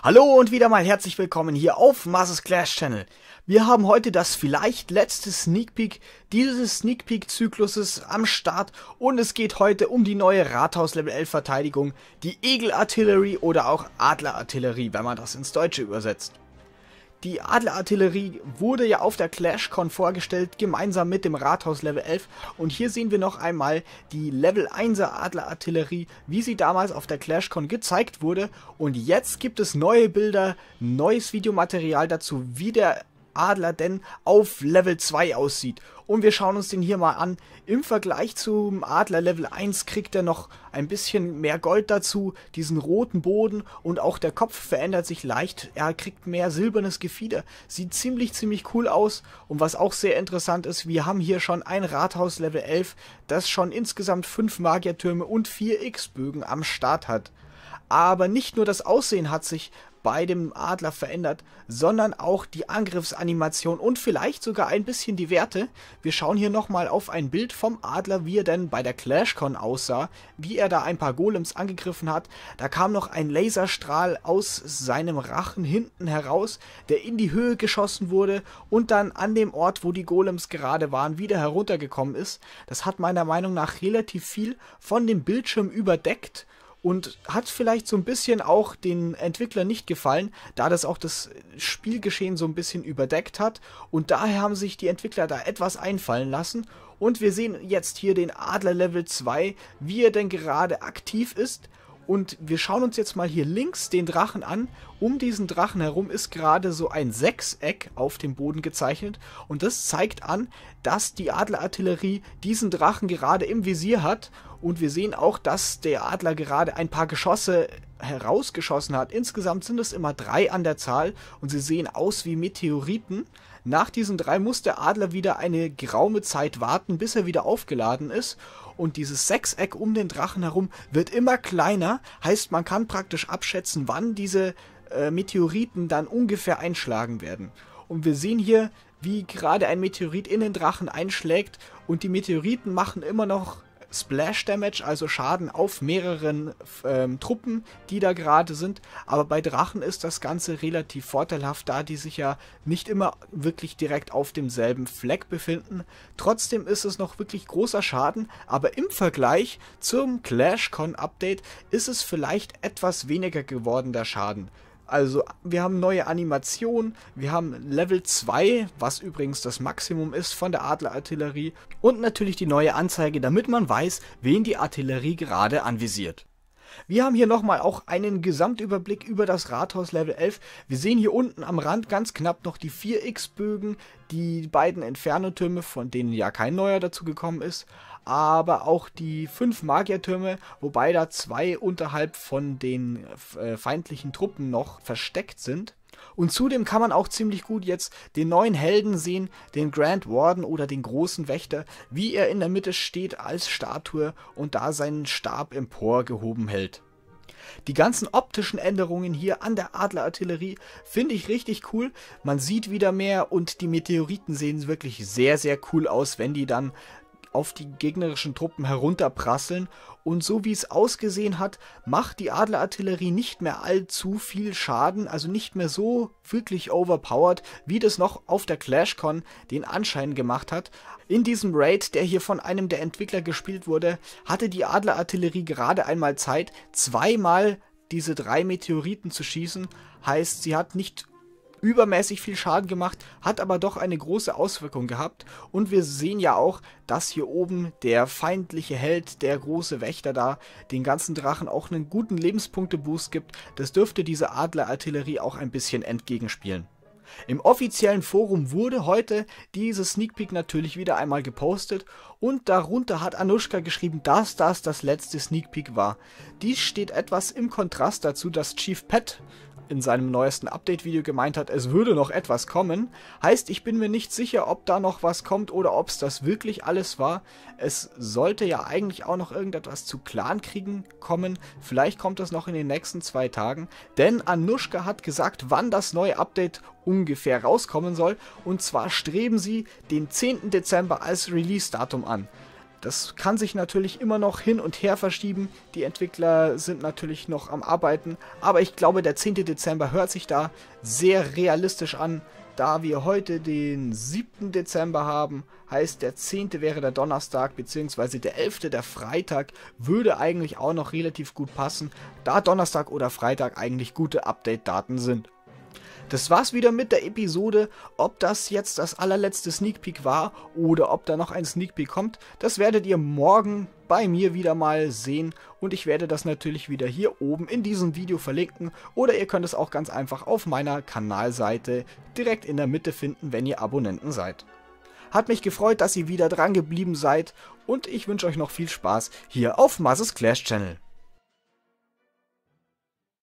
Hallo und wieder mal herzlich willkommen hier auf Masters Clash Channel. Wir haben heute das vielleicht letzte Sneak Peek dieses Sneak Peek Zykluses am Start und es geht heute um die neue Rathaus Level 11 Verteidigung, die Eagle Artillery oder auch Adler Artillery, wenn man das ins Deutsche übersetzt. Die Adlerartillerie wurde ja auf der ClashCon vorgestellt, gemeinsam mit dem Rathaus Level 11. Und hier sehen wir noch einmal die Level 1er Adlerartillerie, wie sie damals auf der ClashCon gezeigt wurde. Und jetzt gibt es neue Bilder, neues Videomaterial dazu, wie der Adler denn auf Level 2 aussieht. Und wir schauen uns den hier mal an. Im Vergleich zum Adler Level 1 kriegt er noch ein bisschen mehr Gold dazu, diesen roten Boden und auch der Kopf verändert sich leicht. Er kriegt mehr silbernes Gefieder. Sieht ziemlich, ziemlich cool aus. Und was auch sehr interessant ist, wir haben hier schon ein Rathaus Level 11, das schon insgesamt 5 Magiertürme und 4 X-Bögen am Start hat. Aber nicht nur das Aussehen hat sich bei dem Adler verändert, sondern auch die Angriffsanimation und vielleicht sogar ein bisschen die Werte. Wir schauen hier nochmal auf ein Bild vom Adler, wie er denn bei der ClashCon aussah, wie er da ein paar Golems angegriffen hat. Da kam noch ein Laserstrahl aus seinem Rachen hinten heraus, der in die Höhe geschossen wurde und dann an dem Ort, wo die Golems gerade waren, wieder heruntergekommen ist. Das hat meiner Meinung nach relativ viel von dem Bildschirm überdeckt und hat vielleicht so ein bisschen auch den Entwicklern nicht gefallen, da das auch das Spielgeschehen so ein bisschen überdeckt hat und daher haben sich die Entwickler da etwas einfallen lassen und wir sehen jetzt hier den Adler Level 2, wie er denn gerade aktiv ist und wir schauen uns jetzt mal hier links den Drachen an. Um diesen Drachen herum ist gerade so ein Sechseck auf dem Boden gezeichnet. Und das zeigt an, dass die Adlerartillerie diesen Drachen gerade im Visier hat. Und wir sehen auch, dass der Adler gerade ein paar Geschosse herausgeschossen hat. Insgesamt sind es immer drei an der Zahl und sie sehen aus wie Meteoriten. Nach diesen drei muss der Adler wieder eine geraume Zeit warten, bis er wieder aufgeladen ist. Und dieses Sechseck um den Drachen herum wird immer kleiner. Heißt, man kann praktisch abschätzen, wann diese äh, Meteoriten dann ungefähr einschlagen werden. Und wir sehen hier, wie gerade ein Meteorit in den Drachen einschlägt und die Meteoriten machen immer noch Splash Damage, also Schaden auf mehreren ähm, Truppen, die da gerade sind. Aber bei Drachen ist das Ganze relativ vorteilhaft, da die sich ja nicht immer wirklich direkt auf demselben Fleck befinden. Trotzdem ist es noch wirklich großer Schaden, aber im Vergleich zum Clash Con Update ist es vielleicht etwas weniger geworden, der Schaden. Also wir haben neue Animationen, wir haben Level 2, was übrigens das Maximum ist von der Adlerartillerie und natürlich die neue Anzeige, damit man weiß, wen die Artillerie gerade anvisiert. Wir haben hier nochmal auch einen Gesamtüberblick über das Rathaus Level 11. Wir sehen hier unten am Rand ganz knapp noch die 4x-Bögen, die beiden Entfernetürme, von denen ja kein neuer dazu gekommen ist, aber auch die fünf Magiertürme, wobei da zwei unterhalb von den äh, feindlichen Truppen noch versteckt sind. Und zudem kann man auch ziemlich gut jetzt den neuen Helden sehen, den Grand Warden oder den großen Wächter, wie er in der Mitte steht als Statue und da seinen Stab emporgehoben hält. Die ganzen optischen Änderungen hier an der Adlerartillerie finde ich richtig cool. Man sieht wieder mehr und die Meteoriten sehen wirklich sehr, sehr cool aus, wenn die dann auf die gegnerischen Truppen herunterprasseln und so wie es ausgesehen hat, macht die Adlerartillerie nicht mehr allzu viel Schaden, also nicht mehr so wirklich overpowered, wie das noch auf der ClashCon den Anschein gemacht hat. In diesem Raid, der hier von einem der Entwickler gespielt wurde, hatte die Adlerartillerie gerade einmal Zeit, zweimal diese drei Meteoriten zu schießen, heißt, sie hat nicht übermäßig viel Schaden gemacht, hat aber doch eine große Auswirkung gehabt. Und wir sehen ja auch, dass hier oben der feindliche Held, der große Wächter da, den ganzen Drachen auch einen guten Lebenspunkteboost gibt. Das dürfte diese Adlerartillerie auch ein bisschen entgegenspielen. Im offiziellen Forum wurde heute diese Sneak Peek natürlich wieder einmal gepostet und darunter hat Anushka geschrieben, dass das das letzte Sneak Peek war. Dies steht etwas im Kontrast dazu, dass Chief Pet in seinem neuesten Update-Video gemeint hat, es würde noch etwas kommen. Heißt, ich bin mir nicht sicher, ob da noch was kommt oder ob es das wirklich alles war. Es sollte ja eigentlich auch noch irgendetwas zu Clankriegen kommen. Vielleicht kommt das noch in den nächsten zwei Tagen. Denn Anushka hat gesagt, wann das neue Update ungefähr rauskommen soll. Und zwar streben sie den 10. Dezember als Release-Datum an. Das kann sich natürlich immer noch hin und her verschieben. Die Entwickler sind natürlich noch am Arbeiten. Aber ich glaube, der 10. Dezember hört sich da sehr realistisch an. Da wir heute den 7. Dezember haben, heißt der 10. wäre der Donnerstag, beziehungsweise der 11. der Freitag, würde eigentlich auch noch relativ gut passen, da Donnerstag oder Freitag eigentlich gute Update-Daten sind das war's wieder mit der Episode. Ob das jetzt das allerletzte Sneak Peek war oder ob da noch ein Sneak Peek kommt, das werdet ihr morgen bei mir wieder mal sehen und ich werde das natürlich wieder hier oben in diesem Video verlinken oder ihr könnt es auch ganz einfach auf meiner Kanalseite direkt in der Mitte finden, wenn ihr Abonnenten seid. Hat mich gefreut, dass ihr wieder dran geblieben seid und ich wünsche euch noch viel Spaß hier auf Masses Clash Channel.